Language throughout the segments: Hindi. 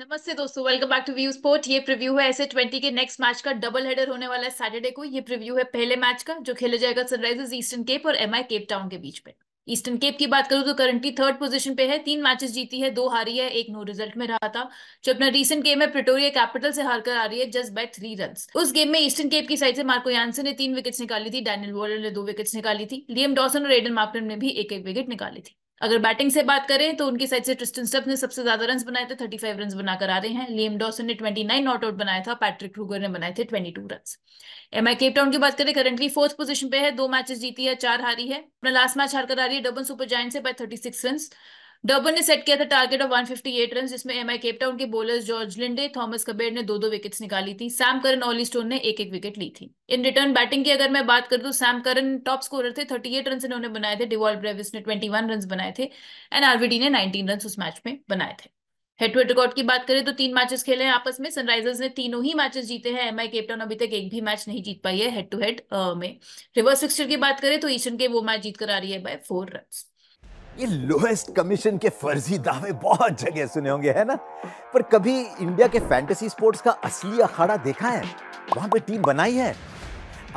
नमस्ते दोस्तों welcome back to view sport ये प्रीव्यू है ऐसे ट्वेंटी के नेक्स्ट मैच का डबल हेडर होने वाला है सैटरडे को ये प्रीव्यू है पहले मैच का जो खेला जाएगा सनराइजर्स ईस्टर्न केप और एमआई केप टाउन के बीच पे ईस्टर्न केप की बात करूं तो करंटली थर्ड पोजीशन पे है तीन मैचेस जीती है दो हारी है एक नो रिजल्ट में रहा था जो अपना रीसेंट गेम है प्रिटोरिया कैपिटल से हार कर आ रही है जस्ट बाय थ्री रन उस गेम में ईस्टर्न केप की साइड से मार्को यानसन ने तीन विकेट्स निकाली थी डैनियल वॉलर ने दो विकेट्स निकाली थी लियम डॉसन और एडन मार्कटन ने भी एक एक विकेट निकाली थी अगर बैटिंग से बात करें तो उनकी साइड से ट्रिस्टन स्टब्स ने सबसे ज्यादा रन बनाए थे थर्टी फाइव रन बनाकर आ रहे हैं लियम डॉसन ने ट्वेंटी नाइन नॉट आउट बनाया था पैट्रिक क्रूगर ने बनाए थे twenty two run M I Cape Town की बात करें करंटली फोर्थ पोजीशन पे है दो मैचेस जीती है चार हारी है अपना लास्ट मैच हार कर आ रही है डबल सुपर जॉइंट से by thirty six run Durban ने सेट किया था टारगेट ऑफ 158 रन जिसमें एमआई केपटाउन के bowlers George Linde Thomas Kaber ने दो दो विकेट्स निकाली थी सैम करन ऑली स्टोन ने एक एक विकेट ली थी इन रिटर्न बैटिंग की अगर मैं बात करूँ तो सैम करन टॉप स्कोरर थे 38 रन इन्होंने बनाए थे डिवॉल ब्रेविस ने 21 रन बनाए थे एंड आरवीडी ने 19 रन उस मैच में बनाए थे हेड टू हेड रिकॉर्ड की बात करें तो तीन मैचेस खेले हैं आपस में सनराइजर्स ने तीनों ही मैचेस जीते हैं एमआई केपटाउन अभी तक एक भी मैच नहीं जीत पाई है हेड टू हेड में रिवर्स फिक्सचर की बात करें तो ईशन के वो मैच जीत कर आ रही है बाय फोर रन ये लोएस्ट कमीशन के फर्जी दावे बहुत जगह सुने होंगे है ना पर कभी इंडिया के फैंटेसी स्पोर्ट्स का असली अखाड़ा देखा है वहां पे टीम बनाई है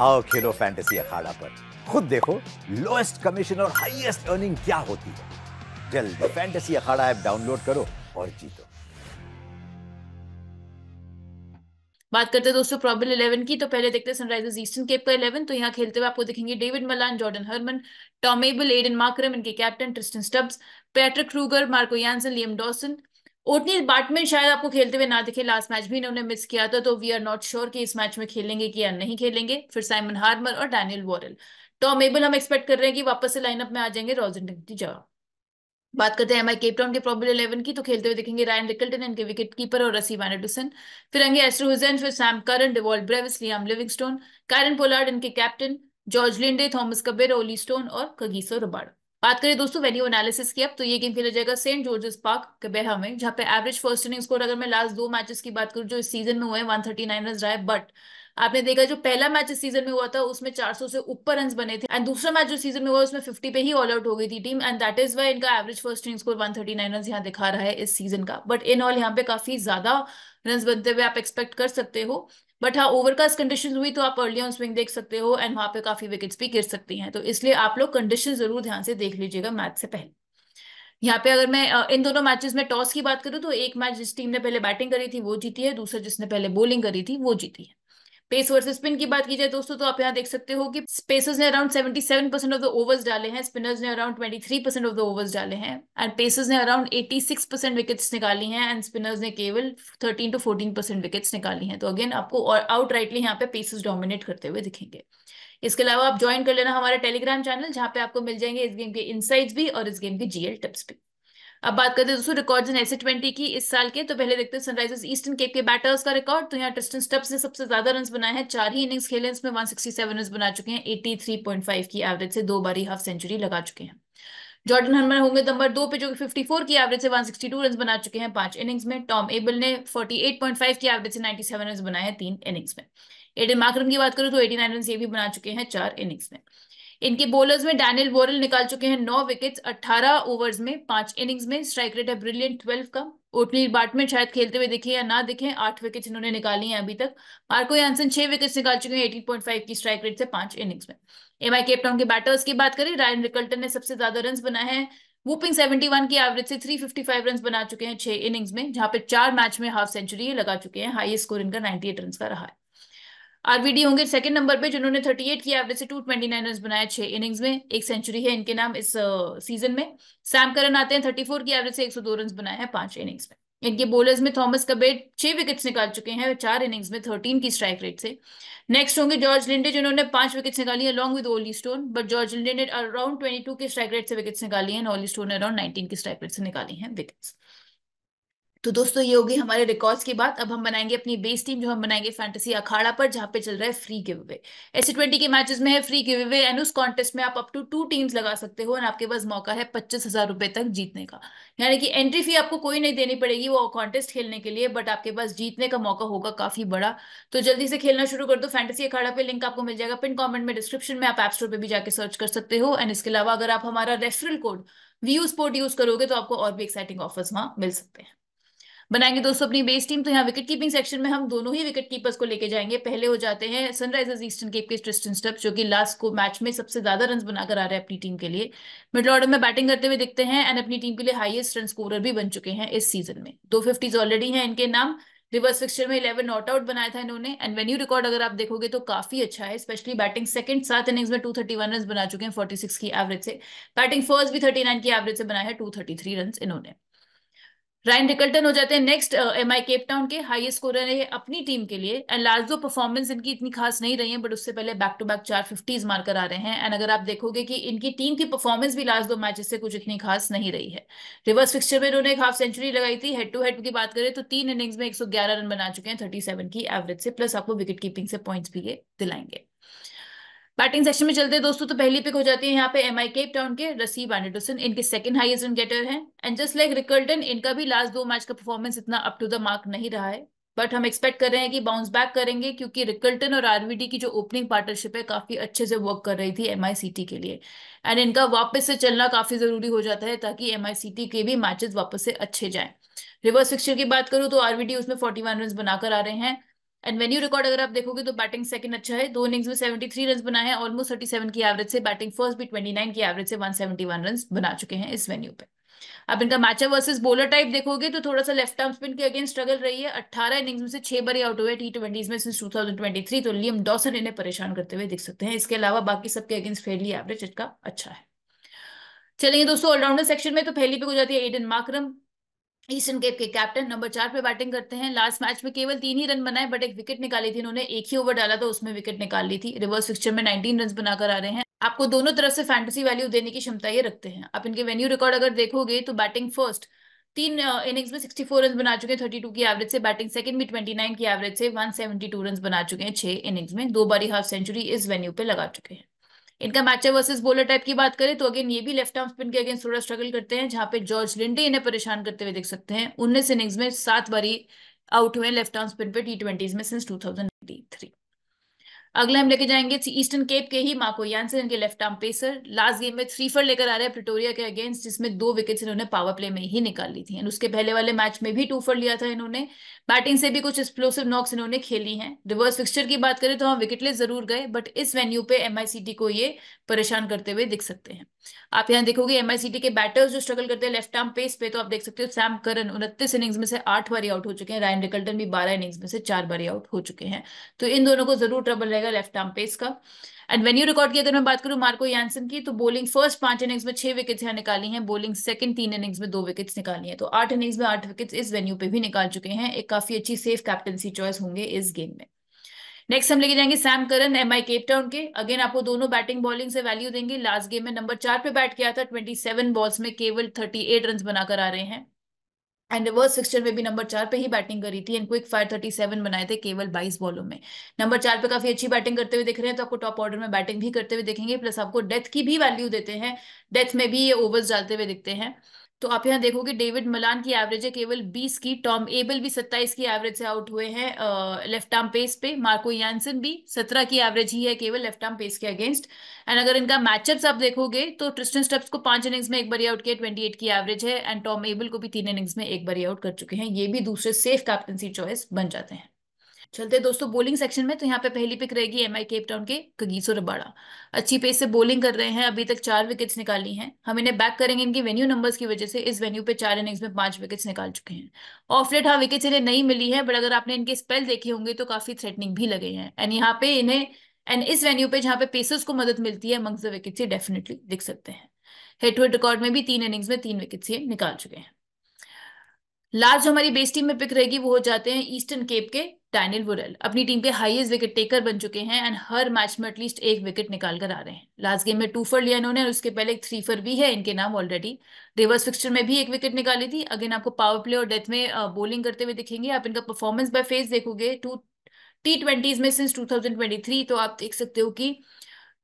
आओ खेलो फैंटेसी अखाड़ा पर खुद देखो लोएस्ट कमीशन और हाईएस्ट अर्निंग क्या होती है जल्द फैंटेसी अखाड़ा ऐप डाउनलोड करो और जीतो बात करते हैं दोस्तों प्रॉब्लम इलेवन की तो पहले देखते हैं सनराइजर्स ईस्टर्न केप का इलेवन तो यहाँ खेलते हुए आपको दिखेंगे David Malan Jordan Hermann Tom Abell Aiden Markram इनके captain Tristan Stubbs Patrick Kruger Marco Jansen Liam Dawson Ottneil Baartman शायद आपको खेलते हुए ना दिखे लास्ट मैच भी इन्होंने मिस किया था तो वी आर नॉट श्योर कि इस मैच में खेलेंगे कि या नहीं खेलेंगे फिर साइमन हार्मर और डैनियल वॉरल टॉम एबल हम एक्सपेक्ट कर रहे हैं कि वापस से लाइनअप में आ जाएंगे रॉजेंटन जवाब बात करते हैं एमआई केपटाउन के प्रॉब्लम इलेवन की तो खेलते हुए देखेंगे रायन रिकल्टन इनके विकेट कीपर और रसी मैनेडुसन फिर आएंगे एस्ट्रो हुसैन फिर Sam Curran Dewald Brevis Liam Livingstone Kieron Pollard इनके captain George Linde Thomas Kaber Olly Stone और कगीसो रबाड़ बात करें दोस्तों वेन्यू एनालिसिस की अब तो ये गेम खेला जाएगा सेंट जॉर्जेस पार्क कबेहा में जहाँ पे एवरेज फर्स्ट इनिंग स्कोर अगर मैं लास्ट दो मैचेस की बात करूँ जो इस सीजन में हुए हैं वन थर्टी नाइन रन रहा है बट आपने देखा जो पहला मैच इस सीजन में हुआ था उसमें 400 से ऊपर रन बने थे एंड दूसरा मैच जो सीजन में हुआ उसमें 50 पे ही ऑल आउट हो गई थी team and that is why इनका average first inning score 139 run यहाँ दिखा रहा है इस सीजन का बट इन ऑल यहाँ पे काफी ज्यादा रन बनते हुए आप एक्सपेक्ट कर सकते हो बट हाँ ओवरकास्ट कंडीशन हुई तो आप अर्ली ऑन स्विंग देख सकते हो एंड वहां पे काफी विकेट्स भी गिर सकती हैं तो इसलिए आप लोग कंडीशन जरूर ध्यान से देख लीजिएगा मैच से पहले यहाँ पे अगर मैं इन दोनों मैचेस में टॉस की बात करूँ तो एक मैच जिस टीम ने पहले बैटिंग करी थी वो जीती है दूसरा जिसने पहले बॉलिंग करी थी वो जीती है पेस वर्सेस स्पिन की बात की जाए दोस्तों तो आप यहाँ देख सकते हो कि पेसर्स ने around seventy seven percent of the overs डाले हैं स्पिनर्स ने around twenty three percent of the overs डाले हैं एंड पेसर्स ने around eighty six percent wickets निकाली हैं एंड स्पिनर्स ने केवल thirteen to fourteen percent wickets निकाली हैं तो अगेन आपको और आउट राइटली यहाँ पे पेसर्स डोमिनेट करते हुए दिखेंगे इसके अलावा आप ज्वाइन कर लेना हमारा टेलीग्राम चैनल जहाँ पे आपको मिल जाएंगे इस गेम के इनसाइट्स भी और इस गेम के जीएल टिप्स भी अब बात करते हैं दोस्तों रिकॉर्ड्स इन एस ट्वेंटी की इस साल के तो पहले देखते हैं सनराइजर्स ईस्टर्न केप के बैटर्स का रिकॉर्ड तो यहाँ टिस्टन स्टब्स ने सबसे ज्यादा रन बनाए हैं चार ही इनिंग्स खेले इसमें सेवन रन बना चुके हैं थ्री पॉइंट फाइव की एवरेज से दो बारी हाफ सेंचुरी लगा चुके हैं जॉर्डन हनमन होंगे नंबर दो पे जो कि 54 की एवरेज से 162 रन बना चुके हैं पांच इनिंग्स में टॉम एबल ने 48.5 की एवरेज से 97 रन बनाए हैं तीन इनिंग्स में एडन मार्क्रम की बात करूं तो 89 रन ये भी बना चुके हैं चार इनिंग्स में इनके बोलर्स में डैनियल वोरल निकाल चुके हैं नौ विकेट्स अठारह ओवर्स में पांच इनिंग्स में स्ट्राइक रेट है ब्रिलियंट ट्वेल्व का ओटनी में शायद खेलते हुए दिखे या ना दिखे आठ विकेट्स इन्होंने निकाली हैं अभी तक मार्को यानसन छह विकेट्स निकाल चुके हैं एटीन पॉइंट फाइव की स्ट्राइक रेट से पांच इनिंग्स में एमआई केपटाउन के बैटर्स की बात करें रायन रिकल्टन ने सबसे ज्यादा रन बनाए हैं वूपिंग 71 की एवरेज से 355 रन बना चुके हैं छह इनिंग्स में जहां पे चार मैच में हाफ सेंचुरी लगा चुके हैं हाईएस्ट स्कोर इनका 98 रन का रहा है आरवीडी होंगे सेकंड नंबर पे जिन्होंने 38 की एवरेज से 229 रन बनाया छह इनिंग्स में एक सेंचुरी है इनके नाम इस सीजन में सैम करन आते हैं 34 की एवरेज से 102 रन बनाए हैं पांच इनिंग्स में इनके बोलर्स में थॉमस कबेट छह विकेट्स निकाल चुके हैं चार इनिंग्स में थर्टीन की स्ट्राइक रेट से नेक्स्ट होंगे जॉर्ज लिंडे जिन्होंने पांच विकेट्स निकाली है along with Olly Stone but George Linde ने अराउंड ट्वेंटी के स्ट्राइक रेट से विकेट्स निकाली है ओली स्टोन ने अराउंड नाइनटीन की स्ट्राइक रेट से निकाली है विकेट्स तो दोस्तों ये होगी हमारे रिकॉर्ड्स की बात अब हम बनाएंगे अपनी बेस टीम जो हम बनाएंगे फैंटेसी अखाड़ा पर जहां पे चल रहा है free giveaway S twenty के मैचेस में है फ्री गिव अवे एंड उस कॉन्टेस्ट में आप अप टू टू टीम्स लगा सकते हो और आपके पास मौका है पच्चीस हजार रुपए तक जीतने का यानी कि एंट्री फी आपको कोई नहीं देनी पड़ेगी वो कॉन्टेस्ट खेलने के लिए बट आपके पास जीतने का मौका होगा काफी बड़ा तो जल्दी से खेलना शुरू कर दो फैंटेसी अखाड़ा पे लिंक आपको मिल जाएगा पिन कॉमेंट में डिस्क्रिप्शन में आप एप स्टोर पर भी जाकर सर्च कर सकते हो एंड इसके अलावा अगर आप हमारा referral code view sport use करोगे तो आपको और भी एक्साइटिंग ऑफर्स वहां मिल सकते हैं बनाएंगे दोस्तों अपनी बेस टीम तो यहाँ विकेट कीपिंग सेक्शन में हम दोनों ही विकेट कीपर्स को लेके जाएंगे पहले हो जाते हैं सनराइजर्स ईस्टर्न केप के ट्रिस्टन स्टप जो कि लास्ट को मैच में सबसे ज्यादा रन बनाकर आ रहे हैं अपनी टीम के लिए मिडल ऑर्डर में बैटिंग करते हुए दिखते हैं एंड अपनी टीम के लिए हाइएस्ट रन स्कोरर भी बन चुके हैं इस सीजन में दो फिफ्टीज ऑलरेडी है इनके नाम रिवर्स फिक्सर में इलेवन नॉट आउट बनाया था इन्होंने एंड वेन्यू रिकॉर्ड अगर आप देखोगे तो काफी अच्छा है स्पेशली बैटिंग सेकंड सात इनिंग्स में टू थर्टी वन रन बना चुके हैं फोर्टी सिक्स की एवरेज से बैटिंग फर्स्ट भी थर्टी नाइन की एवरेज से बनाया है टू थर्टी थ्री रन इन्होंने रायन रिकल्टन हो जाते हैं नेक्स्ट एम आई केपटाउन के हाईएस्ट स्कोर है अपनी टीम के लिए एंड लास्ट दो परफॉर्मेंस इनकी इतनी खास नहीं रही है बट उससे पहले बैक टू बैक चार फिफ्टीज मारकर आ रहे हैं एंड अगर आप देखोगे कि इनकी टीम की परफॉर्मेंस भी लास्ट दो मैच से कुछ इतनी खास नहीं रही है रिवर्स फिक्सचर में इन्होंने एक हाफ सेंचुरी लगाई थी हेड टू हेड की बात करें तो तीन इनिंग्स में एक रन बना चुके हैं थर्टी की एवरेज से प्लस आपको विकेट कीपिंग से पॉइंट्स भी ये दिलाएंगे बैटिंग सेक्शन में चलते हैं दोस्तों तो पहली पिक हो जाती है यहाँ पे एम आई केप टाउन के रसी वैंडरसन इनके सेकंड हाईएस्ट रन गेटर हैं एंड जस्ट लाइक रिकल्टन इनका भी लास्ट दो मैच का परफॉर्मेंस इतना अप टू द मार्क नहीं रहा है बट हम एक्सपेक्ट कर रहे हैं कि बाउंस बैक करेंगे क्योंकि रिकल्टन और आरवीडी की जो ओपनिंग पार्टनरशिप है काफी अच्छे से वर्क कर रही थी एमआईसीटी के लिए एंड इनका वापस से चलना काफी जरूरी हो जाता है ताकि एमआईसीटी के भी मैचेस वापस से अच्छे जाएं रिवर्स फिक्सर की बात करूं तो आरवीडी उसमें 41 रन बनाकर आ रहे हैं एंड वेन्यू रिकॉर्ड अगर आप देखोगे तो बैटिंग सेकंड अच्छा है दो इनिंग्स में 73 रन बनाए हैं ऑलमोस्ट 37 की एवरेज से बैटिंग फर्स्ट भी 29 की एवरेज से 171 रन बना चुके हैं इस वेन्यू पे अब इनका मैचअप वर्सेस बोलर टाइप देखोगे तो थोड़ा सा लेफ्ट आर्म स्पिन के अगेंस्ट स्ट्रगल रही है अट्ठारह इनिंग्स में से छह बार आउट हुए टी ट्वेंटीज में सिंस 2023 तो लियम डॉसन इन्हें परेशान करते हुए दिख सकते हैं इसके अलावा बाकी सबके अगेंस्ट फेली एवरेज इनका अच्छा है चलेंगे दोस्तों ऑलराउंडर सेक्शन में तो पहली पे हो जाती है एडन माक्रम ईस्टर्न केप के कैप्टन नंबर चार पे बैटिंग करते हैं लास्ट मैच में केवल तीन ही रन बनाए बट एक विकेट निकाली थी उन्होंने एक ही ओवर डाला था उसमें विकेट निकाल ली थी रिवर्स फिक्चर में नाइनटीन रन बनाकर आ रहे हैं आपको दोनों तरफ से फैंटेसी वैल्यू देने की क्षमता ये रखते हैं आप इनके वेन्यू रिकॉर्ड अगर देखोगे तो बैटिंग फर्स्ट तीन इनिंग्स में 64 रन बना चुके हैं 32 की एवरेज से बैटिंग सेकंड में 29 की एवरेज से 172 रन बना चुके हैं छह इनिंग्स में दो बारी हाफ सेंचुरी इस वेन्यू पे लगा चुके हैं इनका मैचर वर्सेस बोलर टाइप की बात करें तो अगेन ये भी लेफ्ट आर्म स्पिन के अगेंस्ट थोड़ा स्ट्रगल करते हैं जहां पे जॉर्ज लिंडे इन्हें परेशान करते हुए देख सकते हैं उन्नीस इनिंग्स में सात बारी आउट हुए लेफ्ट आर्म स्पिन पे टी ट्वेंटीज में सिंस टू थाउजेंड थ्री अगला हम लेके जाएंगे ईस्टर्न केप के ही यान यानसन इनके left arm pacer last game में थ्री फर लेकर आ रहे हैं प्रिटोरिया के अगेंस्ट जिसमें दो विकेट्स इन्होंने पावर प्ले में ही निकाल ली थी एंड उसके पहले वाले मैच में भी टू फर लिया था इन्होंने बैटिंग से भी कुछ एक्सप्लोसिव नॉक्स इन्होंने खेली है रिवर्स फिक्सचर की बात करें तो हम ले जरूर गए बट इस वेन्यू पे एमआईसीटी को ये परेशान करते हुए दिख सकते हैं आप यहाँ देखोगे एमआईसीटी के बैटर्स जो स्ट्रगल करते हैं लेफ्ट आर्म पेस पे तो आप देख सकते हो सैम करन उनतीस इनिंग्स में से आठ बारी आउट हो चुके हैं रायन रिकल्टन भी बारह इनिंग्स में से चार बारी आउट हो चुके हैं तो इन दोनों को जरूर ट्रबल रहेगा जाएगा लेफ्ट आर्म पेस का एंड वेन यू रिकॉर्ड की अगर मैं बात करूं मार्को यानसन की तो बोलिंग फर्स्ट पांच इनिंग्स में छह विकेट्स यहाँ निकाली हैं बोलिंग सेकंड तीन इनिंग्स में दो विकेट्स निकाली हैं तो आठ इनिंग्स में आठ विकेट्स इस वेन्यू पे भी निकाल चुके हैं एक काफी अच्छी सेफ कैप्टनसी चॉइस होंगे इस गेम में नेक्स्ट हम लेके जाएंगे Sam Curran M I Cape Town के अगेन आपको दोनों बैटिंग बॉलिंग से वैल्यू देंगे लास्ट गेम में नंबर चार पे बैट किया था ट्वेंटी सेवन बॉल्स में केवल थर्टी एट रन बनाकर आ रहे हैं एंड रिवर्स फिक्सचर में भी नंबर चार पे ही बैटिंग करी थी and quick fire thirty seven बनाए थे केवल बाईस बॉलों में नंबर चार पे काफी अच्छी बैटिंग करते हुए दिख रहे हैं तो आपको टॉप ऑर्डर में बैटिंग भी करते हुए देखेंगे प्लस आपको डेथ की भी वैल्यू देते हैं डेथ में भी ये ओवर्स डालते हुए दिखते हैं तो आप यहाँ देखोगे डेविड मलान की एवरेज है केवल 20 की टॉम एबल भी 27 की एवरेज से आउट हुए हैं लेफ्ट आर्म पेस पे मार्को यानसन भी 17 की एवरेज ही है केवल लेफ्ट आर्म पेस के अगेंस्ट एंड अगर इनका मैचअप्स आप देखोगे तो ट्रिस्टन स्टेप्स को पांच इनिंग्स में एक बारी आउट किया ट्वेंटी की एवरेज है एंड टॉम एबल को भी तीन इनिंग्स में एक बारी आउट कर चुके हैं ये भी दूसरे सेफ कैप्टनसी चॉइस बन जाते हैं चलते दोस्तों बोलिंग सेक्शन में तो यहाँ पे पहली पिक रहेगी एमआई केपटाउन के कगीसो रबाड़ा अच्छी पेस से बोलिंग कर रहे हैं अभी तक चार विकेट्स निकाली हैं हम इन्हें बैक करेंगे इनकी वेन्यू नंबर्स की वजह से इस वेन्यू पे चार इनिंग्स में पांच विकेट्स निकाल चुके हैं ऑफलेट हाँ विकेट्स इन्हें नहीं मिली है बट अगर आपने इनके स्पेल देखे होंगे तो काफी थ्रेटनिंग भी लगे हैं एंड यहाँ पे इन्हें एंड इस वेन्यू पे जहाँ पे पेसर्स को मदद मिलती है मंग्स द विकेट से डेफिनेटली दिख सकते हैं हेड टू हेड रिकॉर्ड में भी तीन इनिंग्स में तीन विकेट्स ये निकाल चुके हैं लास्ट जो हमारी बेस टीम में पिक रहेगी वो हो जाते हैं ईस्टर्न केप के डैनियल वुरल अपनी टीम के हाईएस्ट विकेट टेकर बन चुके हैं एंड हर मैच में एटलीस्ट एक विकेट निकाल कर आ रहे हैं लास्ट गेम में टू फर लिया इन्होंने और उसके पहले एक थ्री फर भी है इनके नाम ऑलरेडी रिवर्स फिक्सचर में भी एक विकेट निकाली थी अगेन आपको पावर प्ले और डेथ में बॉलिंग करते हुए दिखेंगे आप इनका परफॉर्मेंस बाय फेस देखोगे टू टी ट्वेंटीज में since two thousand twenty three तो आप देख सकते हो कि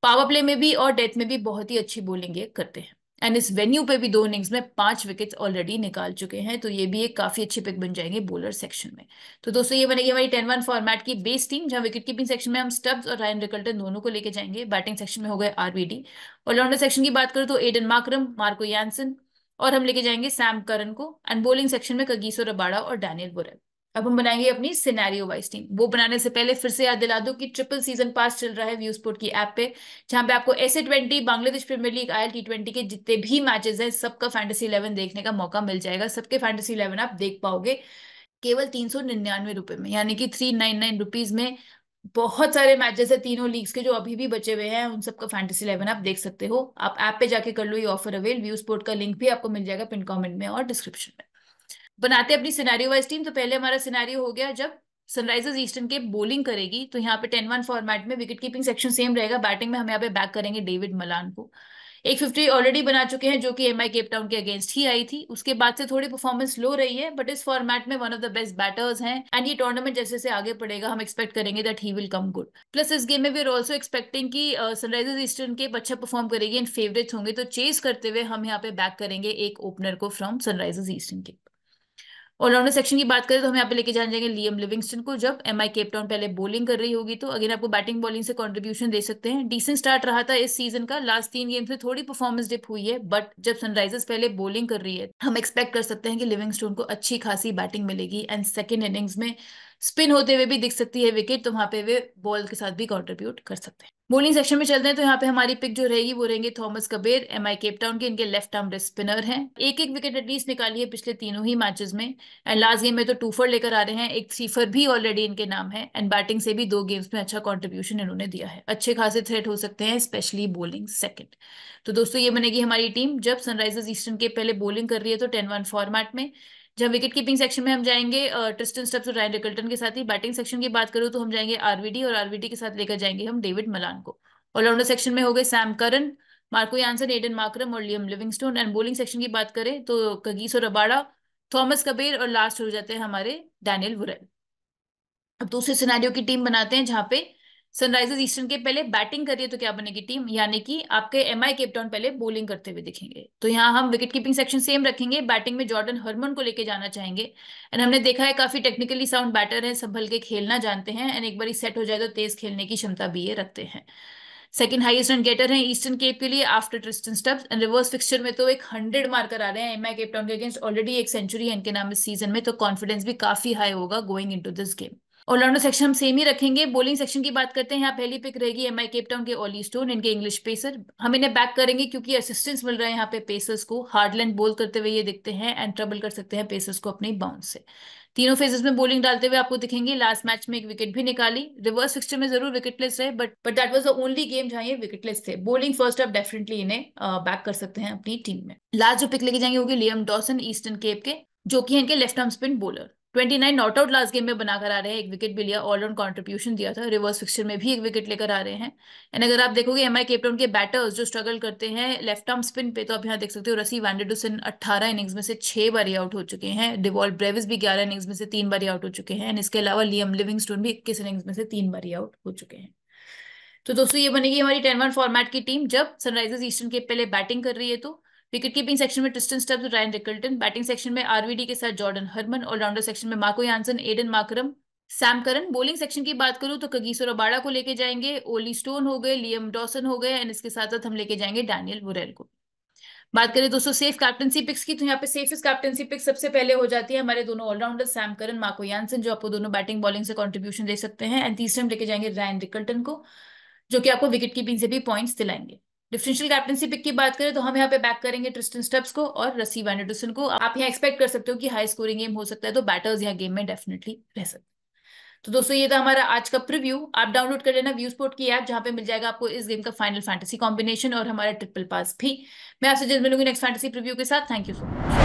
पावर प्ले में भी और डेथ में भी बहुत ही अच्छी बॉलिंग ये करते हैं एंड इस वेन्यू पे भी दो इनिंग्स में पांच विकेट्स ऑलरेडी निकाल चुके हैं तो ये भी एक काफी अच्छी पिक बन जाएंगे बोलर सेक्शन में तो दोस्तों ये बनेगी हमारी टेन वन फॉर्मेट की बेस टीम जहां विकेट कीपिंग सेक्शन में हम स्टब्स और रायन रिकल्टन दोनों को लेके जाएंगे बैटिंग सेक्शन में हो गए आरबीडी ऑलराउंडर सेक्शन की बात करूँ तो एडन मार्क्रम मार्को यानसन और हम लेके जाएंगे सैम करन को एंड बोलिंग सेक्शन में कगीसो रबाड़ा और डैनियल बुरेल अब हम बनाएंगे अपनी सिनेरियो वाइज टीम वो बनाने से पहले फिर से याद दिला दो कि ट्रिपल सीजन पास चल रहा है व्यू स्पोर्ट की ऐप पे जहां पे आपको A twenty Bangladesh Premier League I T twenty के जितने भी मैचेस हैं सबका फैंटेसी इलेवन देखने का मौका मिल जाएगा सबके फैंटेसी इलेवन आप देख पाओगे केवल तीन सौ निन्यानवे रुपए में यानी कि थ्री नाइन नाइन रुपीज में बहुत सारे मैचेस है तीनों लीग्स के जो अभी भी बचे हुए हैं उन सबका फैंटेसी इलेवन आप देख सकते हो आप ऐप पे जाके कर लो ये ऑफर अवेल व्यू स्पोर्ट का लिंक भी आपको मिल जाएगा पिन कॉमेंट में और डिस्क्रिप्शन में बनाते अपनी सिनारियो वाइज टीम तो पहले हमारा सिनारियो हो गया जब सनराइजर्स ईस्टर्न के बॉलिंग करेगी तो यहाँ पे टेन वन फॉर्मेट में विकेट कीपिंग सेक्शन सेम रहेगा बैटिंग में हम यहाँ पे बैक करेंगे डेविड मलान को एक फिफ्टी ऑलरेडी बना चुके हैं जो कि एम आई केपटाउन के अगेंस्ट ही आई थी उसके बाद से थोड़ी परफॉर्मेंस लो रही है बट इस फॉर्मेट में one of the best batters हैं एंड ये टूर्नामेंट जैसे जैसे आगे पड़ेगा हम एक्सपेक्ट करेंगे that he will come good plus इस गेम में वी आर ऑल्सो एक्सपेक्टिंग की सनराइजर्स ईस्टर्न के अच्छा परफॉर्म करेगी एंड फेवरेट्स होंगे तो चेस करते हुए हम यहाँ पे बैक करेंगे एक ओपनर को फ्रॉम सनराइजर्स ईस्टर्न के ऑलराउंडर सेक्शन की बात करें तो हम यहाँ पे लेके जाने जाएंगे लियम लिविंगस्टन को जब एम आई केपटाउन पहले बॉलिंग कर रही होगी तो अगेन आपको बैटिंग बॉलिंग से कॉन्ट्रीब्यूशन दे सकते हैं डिसेंट स्टार्ट रहा था इस सीजन का लास्ट तीन गेम से थोड़ी परफॉर्मेंस डिप हुई है बट जब सनराइजर्स पहले बॉलिंग कर रही है हम एक्सपेक्ट कर सकते हैं कि लिविंगस्टोन को अच्छी खासी बैटिंग मिलेगी एंड सेकेंड इनिंग्स में स्पिन होते हुए भी दिख सकती है विकेट तो वहां पे वे बॉल के साथ भी कॉन्ट्रीब्यूट कर सकते हैं बोलिंग सेक्शन में चलते हैं तो यहाँ पे हमारी पिक जो रहेगी वो रहेंगे Thomas Kaber M I Cape Town के इनके लेफ्ट आर्म स्पिनर हैं एक एक विकेट एटलीस्ट निकाली है पिछले तीनों ही मैचेस में एंड लास्ट गेम में तो टूफर लेकर आ रहे हैं एक थ्रीफर भी ऑलरेडी इनके नाम है एंड बैटिंग से भी दो गेम्स में अच्छा कॉन्ट्रीब्यूशन इन्होंने दिया है अच्छे खासे थ्रेट हो सकते हैं स्पेशली बोलिंग सेकेंड तो दोस्तों ये बनेगी हमारी टीम जब सनराइजर्स ईस्टर्न के पहले बोलिंग कर रही है तो टेन वन फॉर्मेट में जब विकेट कीपिंग सेक्शन में हम जाएंगे ट्रिस्टन स्टब्स और रायन रिकल्टन के साथ ही बैटिंग सेक्शन की बात करूं तो हम जाएंगे आरवीडी और आरवीडी के साथ लेकर जाएंगे हम डेविड मलान को ऑलराउंडर सेक्शन में हो गए Sam Curran Marco Jansen Aiden Markram और Liam Livingstone and bowling section की बात करें तो कगीस और अबाड़ा थॉमस कबीर और लास्ट हो जाते हैं हमारे डैनियल वुरेल अब दूसरे सिनेरियो की टीम बनाते हैं जहां पे सनराइजर्स ईस्टर्न के पहले बैटिंग करिए तो क्या बनेगी टीम यानी कि आपके एम आई केपटाउन पहले बॉलिंग करते हुए दिखेंगे तो यहाँ हम विकेट कीपिंग सेक्शन सेम रखेंगे बैटिंग में जॉर्डन हरमन को लेके जाना चाहेंगे एंड हमने देखा है काफी टेक्निकली साउंड बैटर है संभल के खेलना जानते हैं एंड एक बार सेट हो जाए तो तेज खेलने की क्षमता भी ये रखते हैं सेकंड हाईएस्ट रन गेटर हैं ईस्टर्न केप के लिए after Tristan Stubbs and reverse fixture में तो एक हंड्रेड मार्कर आ रहे हैं एमआई केपटाउन के अगेंस्ट ऑलरेडी एक सेंचुरी है इनके नाम इस सीजन में तो कॉन्फिडेंस भी काफी हाई होगा going into this game all rounder section हम सेम ही रखेंगे बोलिंग सेक्शन की बात करते हैं यहाँ पहली पिक रहेगी एम आई केपटाउन के ओली स्टोन इनके इंग्लिश पेसर हम इन्हें बैक करेंगे क्योंकि असिस्टेंस मिल रहा है यहाँ पे पेसर्स को हार्ड लेंथ करते हुए ये दिखते हैं एंड ट्रबल कर सकते हैं पेसर्स को अपने बाउंस से तीनों फेजेस में बोलिंग डालते हुए आपको दिखेंगे लास्ट मैच में एक विकेट भी निकाली रिवर्स फिक्सर में जरूर विकेटलेस है but but that was the only game जहां ये विकेटलेस थे बोलिंग फर्स्ट आप डेफिनेटली इन्हें बैक कर सकते हैं अपनी टीम में लास्ट जो पिक लेके जाएंगे होगी लियम डॉसन ईस्टर्न केप के जो कि इनके left arm spin bowler twenty nine not out last game में बनाकर आ रहे हैं एक विकेट भी लिया ऑलराउंड कॉन्ट्रीब्यूशन दिया था रिवर्स फिक्सर में भी एक विकेट लेकर आ रहे हैं एंड अगर आप देखोगे एम आई केपटाउन के बैटर्स जो स्ट्रगल करते हैं लेफ्ट आर्म स्पिन पे तो आप यहाँ देख सकते हो रसी वैंडेडुसन अट्ठारह इनिंग्स में से छह बार आउट हो चुके हैं डिवॉल ब्रेविस भी ग्यारह इनिंग्स में से तीन बार आउट हो चुके हैं एंड इसके अलावा लियम लिविंग भी इक्कीस इनिंग्स में से तीन बार आउट हो चुके हैं तो दोस्तों ये बनेगी हमारी टेन वन फॉर्मेट की टीम जब सनराइजर्स ईस्टर्न के पहले बैटिंग कर रही है तो विकेट कीपिंग सेक्शन में Tristan Stubbs Ryan Rickelton batting section में आरवीडी के साथ जॉर्डन हरमन ऑलराउंडर सेक्शन में Marco Jansen Aiden Markram Sam Curran bowling section की बात करूं तो कगीसो रबाड़ा को लेके जाएंगे ओली स्टोन हो गए लियम डॉसन हो गए एंड इसके साथ साथ हम लेके जाएंगे डैनियल बुरेल को बात करें दोस्तों सेफ कैप्टनसी पिक्स की तो यहाँ पे सेफेस्ट कैप्टनसी पिक्स सबसे पहले हो जाती है हमारे दोनों all rounder Sam Curran Marco Jansen जो आपको दोनों बैटिंग बॉलिंग से कॉन्ट्रीब्यूशन दे सकते हैं एंड तीसरे हम लेके जाएंगे रैन रिकल्टन को जो कि आपको विकेट कीपिंग से भी पॉइंट्स दिलाएंगे डिफरेंशियल कैप्टनसी पिक की बात करें तो हम यहाँ पे बैक करेंगे ट्रिस्टन स्टेप्स को और रसी वैनेडुसन को आप यहाँ एक्सपेक्ट कर सकते हो कि हाई स्कोरिंग गेम हो सकता है तो बैटर्स यहाँ गेम में डेफिनेटली रह सकते तो दोस्तों ये था हमारा आज का प्रीव्यू आप डाउनलोड कर लेना व्यू स्पोर्ट की ऐप जहां पे मिल जाएगा आपको इस गेम का फाइनल फैंटेसी कॉम्बिनेशन और हमारा ट्रिपल पास भी मैं आपसे जल्द मिलूंगी नेक्स्ट फैंटेसी प्रीव्यू के साथ थैंक यू सो मच